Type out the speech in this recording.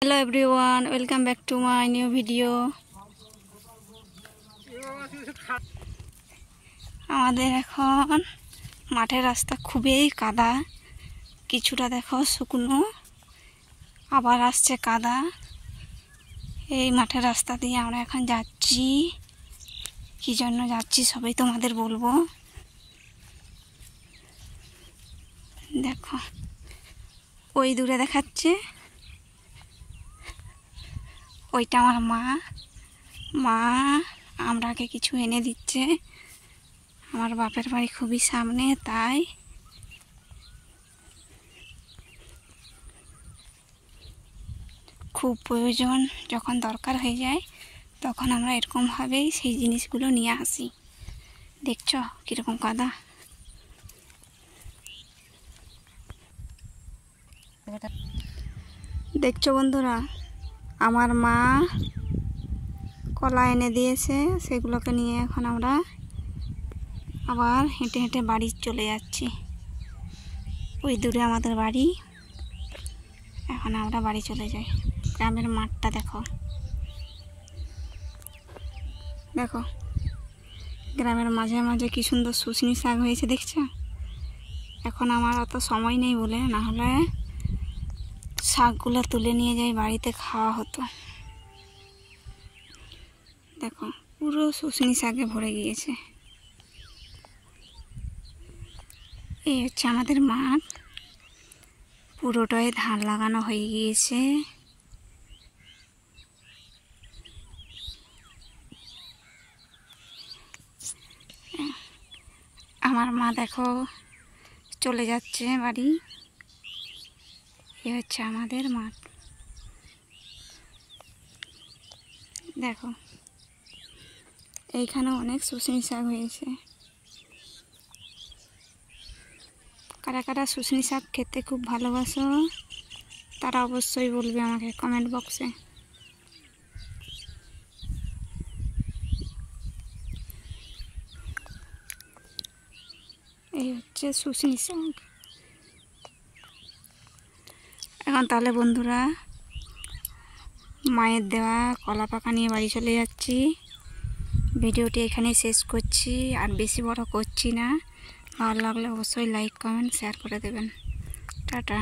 hello everyone welcome back to my new video আমাদের এখন মাঠের রাস্তা খুবই কাদা কিছুটা দেখো শুকনো আবার আসছে কাদা এই মাঠের রাস্তা দিয়ে আমরা এখন যাচ্ছি কি জন্য যাচ্ছি সবাই তোমাদের বলবো দেখো ওই দূরে দেখাচ্ছে ওইটা আমার মা মা আমরাকে কিছু এনে দিচ্ছে আমার বাপের বাড়ি খুবই সামনে তাই খুব প্রয়োজন যখন দরকার হয়ে যায় তখন আমরা এরকমভাবেই সেই জিনিসগুলো নিয়ে আসি দেখছ কীরকম কাদা দেখছো বন্ধুরা আমার মা কলা এনে দিয়েছে সেগুলোকে নিয়ে এখন আমরা আবার হেঁটে হেঁটে বাড়ি চলে যাচ্ছি ওই দূরে আমাদের বাড়ি এখন আমরা বাড়ি চলে যাই গ্রামের মাঠটা দেখো দেখো গ্রামের মাঝে মাঝে কী সুন্দর শুশনি শাক হয়েছে দেখছো এখন আমার অত সময় নেই বলে না হলে শাকগুলো তুলে নিয়ে যাই বাড়িতে খাওয়া হতো দেখো পুরো শুশনি শাকে ভরে গিয়েছে এই হচ্ছে আমাদের মাঠ পুরোটাই ধান লাগানো হয়ে গিয়েছে আমার মা দেখো চলে যাচ্ছে বাড়ি এ হচ্ছে আমাদের মাঠ দেখো এইখানে অনেক শুশনি শাক হয়েছে কারা কারা শুশনি শাক খেতে খুব ভালোবাসো তারা অবশ্যই বলবে আমাকে কমেন্ট বক্সে এই হচ্ছে শুশনি শাক এখন তাহলে বন্ধুরা মায়ের দেওয়া কলা পাকা নিয়ে বাড়ি চলে যাচ্ছি ভিডিওটি এখানে শেষ করছি আর বেশি বড় করছি না ভালো লাগলে অবশ্যই লাইক কমেন্ট শেয়ার করে দেবেন টাটা